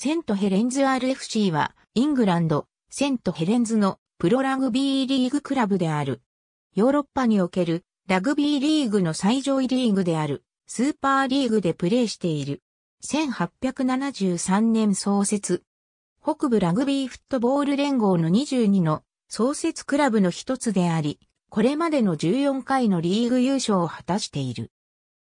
セントヘレンズ RFC は、イングランド、セントヘレンズのプロラグビーリーグクラブである。ヨーロッパにおけるラグビーリーグの最上位リーグである、スーパーリーグでプレーしている。1873年創設。北部ラグビーフットボール連合の22の創設クラブの一つであり、これまでの14回のリーグ優勝を果たしている。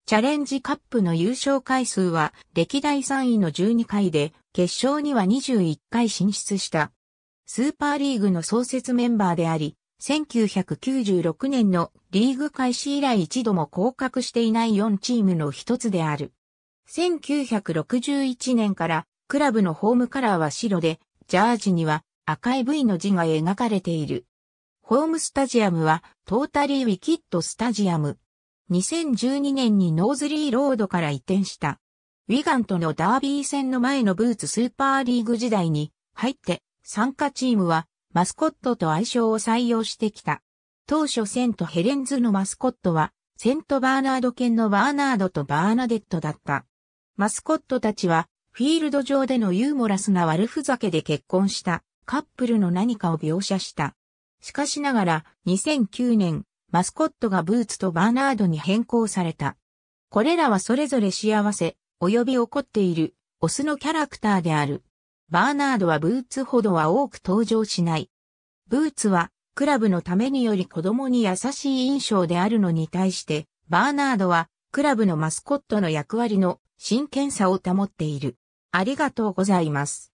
チャレンジカップの優勝回数は歴代3位の12回で、決勝には21回進出した。スーパーリーグの創設メンバーであり、1996年のリーグ開始以来一度も降格していない4チームの一つである。1961年からクラブのホームカラーは白で、ジャージには赤い V の字が描かれている。ホームスタジアムはトータリーウィキッドスタジアム。2012年にノーズリーロードから移転した。ウィガンとのダービー戦の前のブーツスーパーリーグ時代に入って参加チームはマスコットと愛称を採用してきた。当初セントヘレンズのマスコットはセントバーナード犬のバーナードとバーナデットだった。マスコットたちはフィールド上でのユーモラスな悪ふざけで結婚したカップルの何かを描写した。しかしながら2009年マスコットがブーツとバーナードに変更された。これらはそれぞれ幸せ、及び怒っている、オスのキャラクターである。バーナードはブーツほどは多く登場しない。ブーツは、クラブのためにより子供に優しい印象であるのに対して、バーナードは、クラブのマスコットの役割の真剣さを保っている。ありがとうございます。